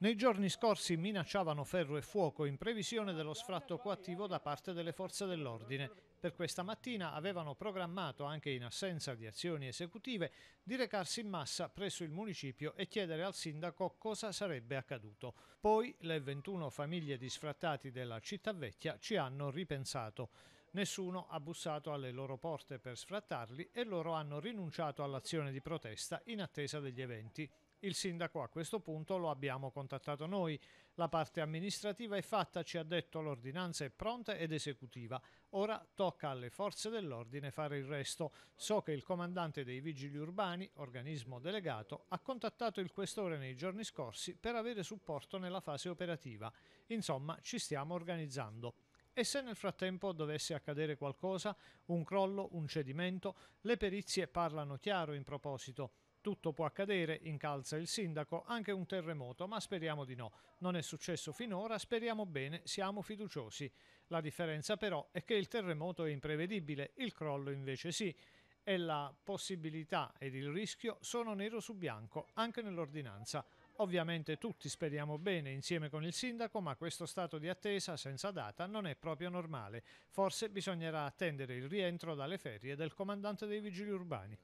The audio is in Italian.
Nei giorni scorsi minacciavano ferro e fuoco in previsione dello sfratto coattivo da parte delle forze dell'ordine. Per questa mattina avevano programmato, anche in assenza di azioni esecutive, di recarsi in massa presso il municipio e chiedere al sindaco cosa sarebbe accaduto. Poi le 21 famiglie di sfrattati della città vecchia ci hanno ripensato. Nessuno ha bussato alle loro porte per sfrattarli e loro hanno rinunciato all'azione di protesta in attesa degli eventi. Il sindaco a questo punto lo abbiamo contattato noi. La parte amministrativa è fatta, ci ha detto l'ordinanza è pronta ed esecutiva. Ora tocca alle forze dell'ordine fare il resto. So che il comandante dei vigili urbani, organismo delegato, ha contattato il questore nei giorni scorsi per avere supporto nella fase operativa. Insomma, ci stiamo organizzando. E se nel frattempo dovesse accadere qualcosa, un crollo, un cedimento, le perizie parlano chiaro in proposito. Tutto può accadere, incalza il sindaco, anche un terremoto, ma speriamo di no. Non è successo finora, speriamo bene, siamo fiduciosi. La differenza però è che il terremoto è imprevedibile, il crollo invece sì. E la possibilità ed il rischio sono nero su bianco, anche nell'ordinanza. Ovviamente tutti speriamo bene insieme con il sindaco, ma questo stato di attesa senza data non è proprio normale. Forse bisognerà attendere il rientro dalle ferie del comandante dei vigili urbani.